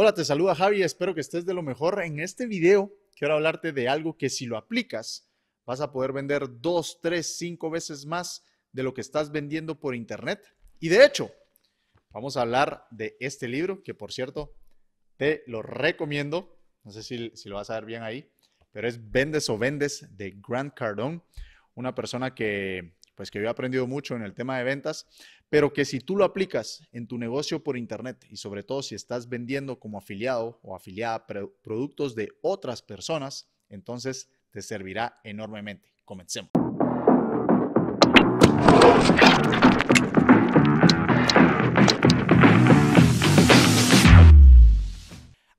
Hola, te saluda Javi, espero que estés de lo mejor. En este video quiero hablarte de algo que si lo aplicas vas a poder vender dos, tres, cinco veces más de lo que estás vendiendo por internet. Y de hecho, vamos a hablar de este libro, que por cierto, te lo recomiendo. No sé si, si lo vas a ver bien ahí, pero es Vendes o Vendes de Grant Cardone, una persona que pues que yo he aprendido mucho en el tema de ventas, pero que si tú lo aplicas en tu negocio por internet y sobre todo si estás vendiendo como afiliado o afiliada productos de otras personas, entonces te servirá enormemente. Comencemos.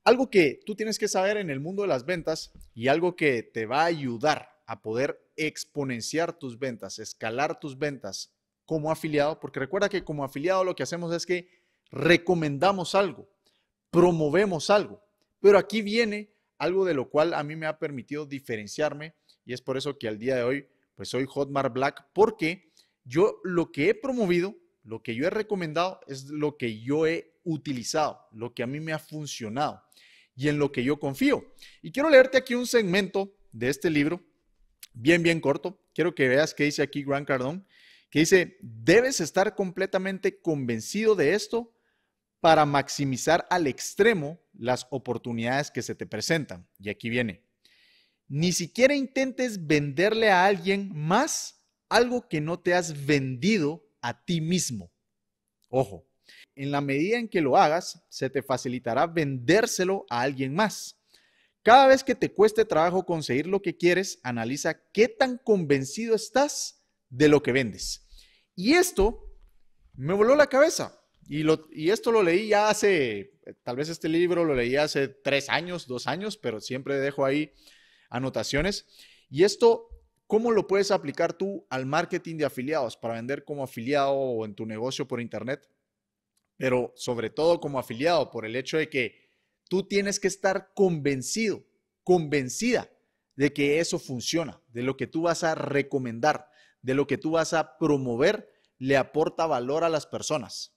Algo que tú tienes que saber en el mundo de las ventas y algo que te va a ayudar a poder exponenciar tus ventas, escalar tus ventas como afiliado, porque recuerda que como afiliado lo que hacemos es que recomendamos algo, promovemos algo, pero aquí viene algo de lo cual a mí me ha permitido diferenciarme y es por eso que al día de hoy pues soy Hotmart Black porque yo lo que he promovido, lo que yo he recomendado es lo que yo he utilizado, lo que a mí me ha funcionado y en lo que yo confío. Y quiero leerte aquí un segmento de este libro bien, bien corto. Quiero que veas qué dice aquí Grant Cardone, que dice, debes estar completamente convencido de esto para maximizar al extremo las oportunidades que se te presentan. Y aquí viene. Ni siquiera intentes venderle a alguien más algo que no te has vendido a ti mismo. Ojo, en la medida en que lo hagas, se te facilitará vendérselo a alguien más. Cada vez que te cueste trabajo conseguir lo que quieres, analiza qué tan convencido estás de lo que vendes. Y esto me voló la cabeza. Y, esto lo leí ya hace, eh, tal vez este libro lo leí hace tres años, dos años, pero siempre dejo ahí anotaciones. Y esto, ¿cómo lo puedes aplicar tú al marketing de afiliados para vender como afiliado o en tu negocio por internet? Pero sobre todo como afiliado, por el hecho de que tú tienes que estar convencido, convencida de que eso funciona, de lo que tú vas a recomendar, de lo que tú vas a promover, le aporta valor a las personas.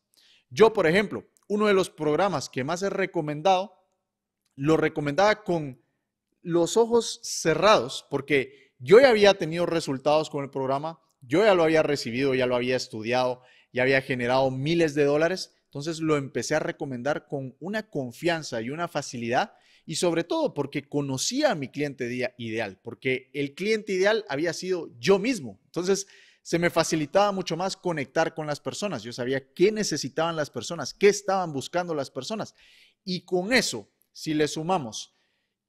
Yo, por ejemplo, uno de los programas que más he recomendado, lo recomendaba con los ojos cerrados, porque yo ya había tenido resultados con el programa, yo ya lo había recibido, ya lo había estudiado, ya había generado miles de dólares, entonces lo empecé a recomendar con una confianza y una facilidad y sobre todo porque conocía a mi cliente ideal, porque el cliente ideal había sido yo mismo. Entonces se me facilitaba mucho más conectar con las personas. Yo sabía qué necesitaban las personas, qué estaban buscando las personas. Y con eso, si le sumamos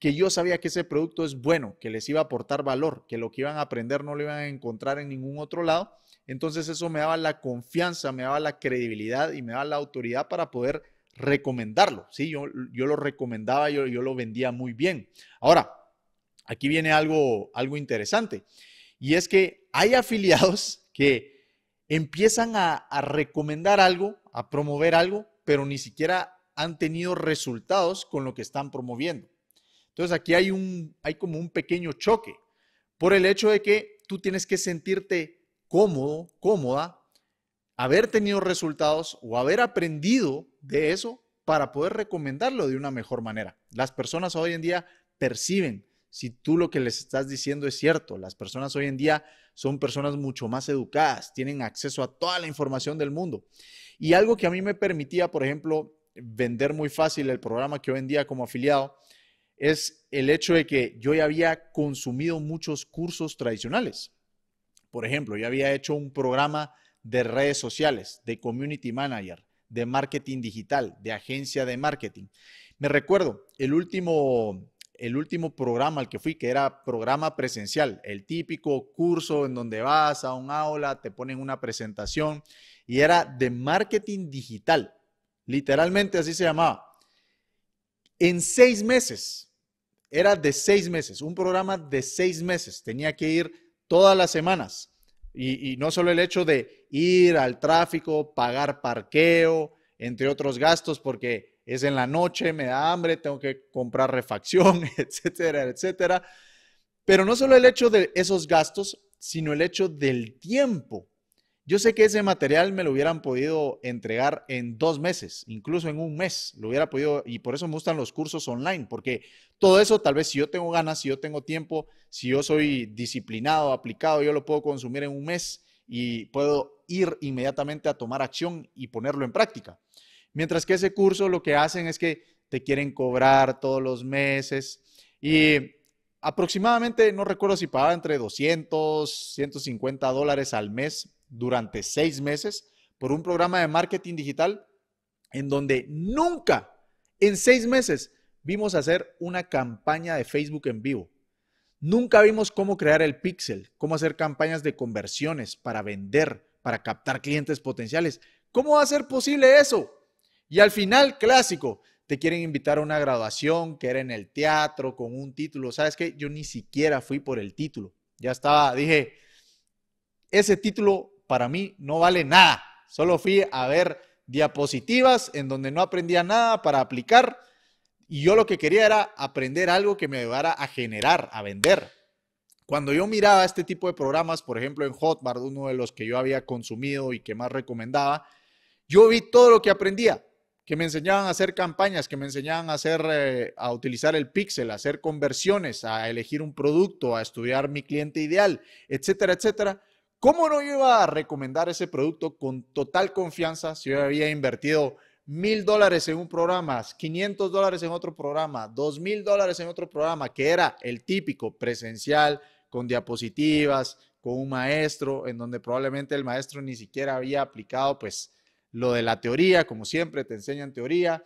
que yo sabía que ese producto es bueno, que les iba a aportar valor, que lo que iban a aprender no lo iban a encontrar en ningún otro lado. Entonces eso me daba la confianza, me daba la credibilidad y me daba la autoridad para poder recomendarlo. ¿sí? Yo, yo lo recomendaba, yo, lo vendía muy bien. Ahora, aquí viene algo, algo interesante y es que hay afiliados que empiezan a recomendar algo, a promover algo, pero ni siquiera han tenido resultados con lo que están promoviendo. Entonces aquí hay, hay como un pequeño choque por el hecho de que tú tienes que sentirte cómodo, cómoda, haber tenido resultados o haber aprendido de eso para poder recomendarlo de una mejor manera. Las personas hoy en día perciben si tú lo que les estás diciendo es cierto. Las personas hoy en día son personas mucho más educadas, tienen acceso a toda la información del mundo. Y algo que a mí me permitía, por ejemplo, vender muy fácil el programa que hoy en día como afiliado es el hecho de que yo ya había consumido muchos cursos tradicionales. Por ejemplo, yo había hecho un programa de redes sociales, de community manager, de marketing digital, de agencia de marketing. Me recuerdo, el último, el último programa al que fui, que era programa presencial, el típico curso en donde vas a un aula, te ponen una presentación, y era de marketing digital. Literalmente así se llamaba. En seis meses era de seis meses, un programa de seis meses. Tenía que ir todas las semanas. Y, no solo el hecho de ir al tráfico, pagar parqueo, entre otros gastos, porque es en la noche, me da hambre, tengo que comprar refacción, etcétera, etcétera. Pero no solo el hecho de esos gastos, sino el hecho del tiempo yo sé que ese material me lo hubieran podido entregar en dos meses, incluso en un mes, lo hubiera podido, y por eso me gustan los cursos online, porque todo eso tal vez si yo tengo ganas, si yo tengo tiempo, si yo soy disciplinado, aplicado, yo lo puedo consumir en un mes y puedo ir inmediatamente a tomar acción y ponerlo en práctica. Mientras que ese curso lo que hacen es que te quieren cobrar todos los meses y aproximadamente, no recuerdo si pagaba entre 200, 150 dólares al mes durante seis meses por un programa de marketing digital en donde nunca en seis meses vimos hacer una campaña de Facebook en vivo. Nunca vimos cómo crear el pixel, cómo hacer campañas de conversiones para vender, para captar clientes potenciales. ¿Cómo va a ser posible eso? Y al final, clásico, te quieren invitar a una graduación, que era en el teatro, con un título. ¿Sabes qué? Yo ni siquiera fui por el título. Ya estaba, dije, ese título para mí no vale nada. Solo fui a ver diapositivas en donde no aprendía nada para aplicar y yo lo que quería era aprender algo que me ayudara a generar, a vender. Cuando yo miraba este tipo de programas, por ejemplo en Hotmart, uno de los que yo había consumido y que más recomendaba, yo vi todo lo que aprendía, que me enseñaban a hacer campañas, que me enseñaban a hacer, eh, a utilizar el pixel, a hacer conversiones, a elegir un producto, a estudiar mi cliente ideal, etcétera, etcétera. ¿Cómo no iba a recomendar ese producto con total confianza si yo había invertido mil dólares en un programa, 500 dólares en otro programa, dos mil dólares en otro programa, que era el típico presencial, con diapositivas, con un maestro, en donde probablemente el maestro ni siquiera había aplicado, pues, lo de la teoría, como siempre, te enseñan teoría,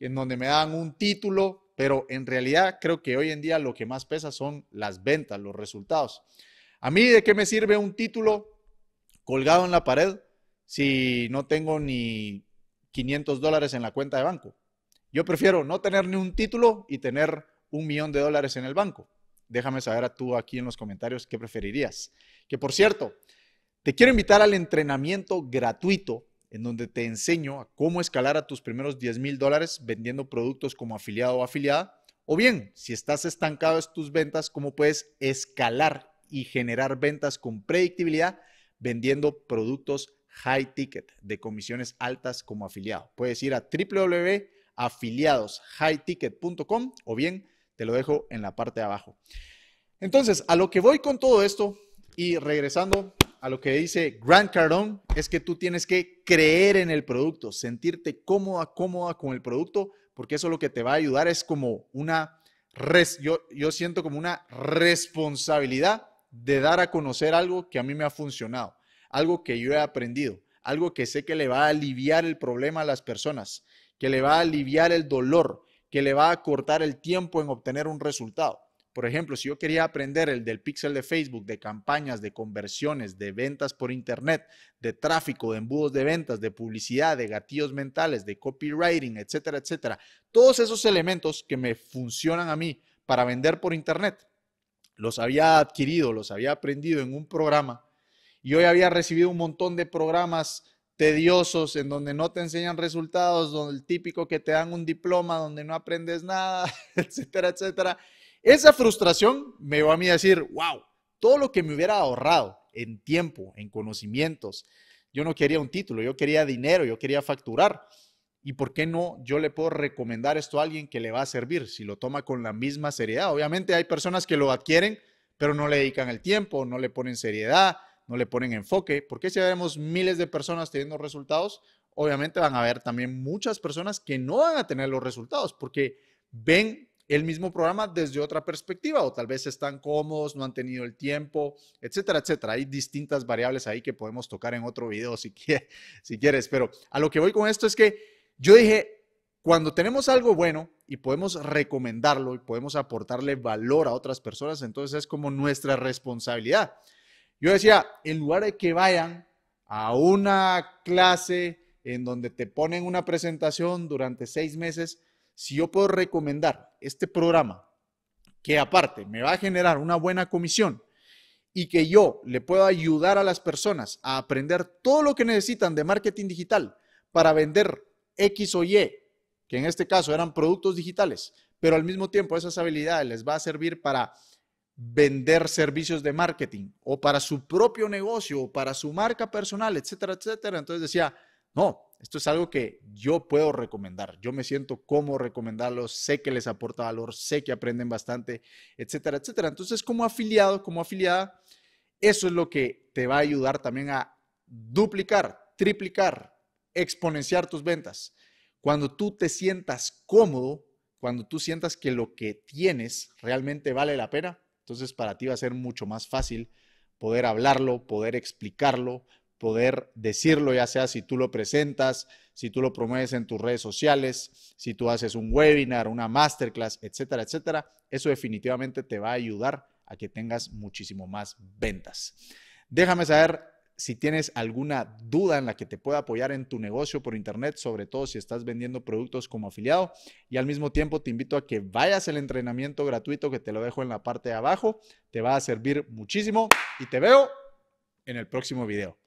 en donde me dan un título, pero en realidad creo que hoy en día lo que más pesa son las ventas, los resultados. ¿A mí de qué me sirve un título colgado en la pared si no tengo ni 500 dólares en la cuenta de banco? Yo prefiero no tener ni un título y tener un millón de dólares en el banco. Déjame saber a tú aquí en los comentarios qué preferirías. Que por cierto, te quiero invitar al entrenamiento gratuito en donde te enseño a cómo escalar a tus primeros 10 mil dólares vendiendo productos como afiliado o afiliada. O bien, si estás estancado en tus ventas, cómo puedes escalar y generar ventas con predictibilidad vendiendo productos high ticket de comisiones altas como afiliado. Puedes ir a www.afiliadoshighticket.com o bien te lo dejo en la parte de abajo. Entonces, a lo que voy con todo esto y regresando a lo que dice Grant Cardone, es que tú tienes que creer en el producto, sentirte cómoda, cómoda con el producto, porque eso lo que te va a ayudar es como una, res, yo, yo siento como una responsabilidad de dar a conocer algo que a mí me ha funcionado, algo que yo he aprendido, algo que sé que le va a aliviar el problema a las personas, que le va a aliviar el dolor, que le va a cortar el tiempo en obtener un resultado. Por ejemplo, si yo quería aprender el del pixel de Facebook, de campañas, de conversiones, de ventas por Internet, de tráfico, de embudos de ventas, de publicidad, de gatillos mentales, de copywriting, etcétera, etcétera, todos esos elementos que me funcionan a mí para vender por Internet, los había adquirido, los había aprendido en un programa y hoy había recibido un montón de programas tediosos en donde no te enseñan resultados, donde el típico que te dan un diploma, donde no aprendes nada, etcétera, etcétera. Esa frustración me va a mí a decir, wow, todo lo que me hubiera ahorrado en tiempo, en conocimientos, yo no quería un título, yo quería dinero, yo quería facturar. ¿Y por qué no yo le puedo recomendar esto a alguien que le va a servir si lo toma con la misma seriedad? Obviamente hay personas que lo adquieren, pero no le dedican el tiempo, no le ponen seriedad, no le ponen enfoque. Porque si vemos miles de personas teniendo resultados, obviamente van a haber también muchas personas que no van a tener los resultados porque ven el mismo programa desde otra perspectiva o tal vez están cómodos, no han tenido el tiempo, etcétera, etcétera. Hay distintas variables ahí que podemos tocar en otro video si, si quieres, pero a lo que voy con esto es que yo dije, cuando tenemos algo bueno y podemos recomendarlo y podemos aportarle valor a otras personas, entonces es como nuestra responsabilidad. Yo decía, en lugar de que vayan a una clase en donde te ponen una presentación durante seis meses, si yo puedo recomendar este programa, que aparte me va a generar una buena comisión y que yo le puedo ayudar a las personas a aprender todo lo que necesitan de marketing digital para vender X o Y, que en este caso eran productos digitales, pero al mismo tiempo esas habilidades les va a servir para vender servicios de marketing o para su propio negocio o para su marca personal, etcétera, etcétera. Entonces decía, no, esto es algo que yo puedo recomendar. Yo me siento como recomendarlo, sé que les aporta valor, sé que aprenden bastante, etcétera, etcétera. Entonces, como afiliado, como afiliada, eso es lo que te va a ayudar también a duplicar, triplicar, exponenciar tus ventas. Cuando tú te sientas cómodo, cuando tú sientas que lo que tienes realmente vale la pena, entonces para ti va a ser mucho más fácil poder hablarlo, poder explicarlo, poder decirlo, ya sea si tú lo presentas, si tú lo promueves en tus redes sociales, si tú haces un webinar, una masterclass, etcétera, etcétera. Eso definitivamente te va a ayudar a que tengas muchísimo más ventas. Déjame saber si tienes alguna duda en la que te pueda apoyar en tu negocio por internet, sobre todo si estás vendiendo productos como afiliado, y al mismo tiempo te invito a que vayas al entrenamiento gratuito que te lo dejo en la parte de abajo, te va a servir muchísimo y te veo en el próximo video.